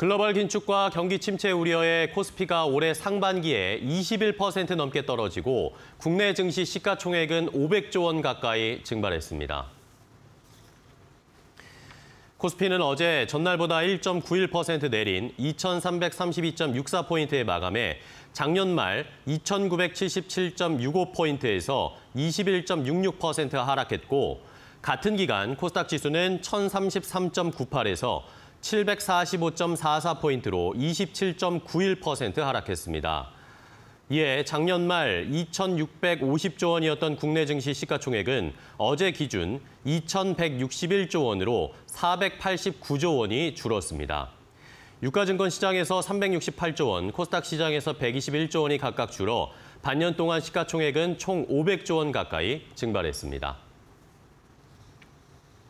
글로벌 긴축과 경기 침체 우려에 코스피가 올해 상반기에 21% 넘게 떨어지고 국내 증시 시가총액은 500조 원 가까이 증발했습니다. 코스피는 어제 전날보다 1.91% 내린 2,332.64포인트에 마감해 작년 말 2,977.65포인트에서 21.66% 하락했고 같은 기간 코스닥 지수는 1,033.98에서 745.44포인트로 27.91% 하락했습니다. 이에 작년 말 2,650조 원이었던 국내 증시 시가총액은 어제 기준 2,161조 원으로 489조 원이 줄었습니다. 유가증권 시장에서 368조 원, 코스닥 시장에서 121조 원이 각각 줄어 반년 동안 시가총액은 총 500조 원 가까이 증발했습니다.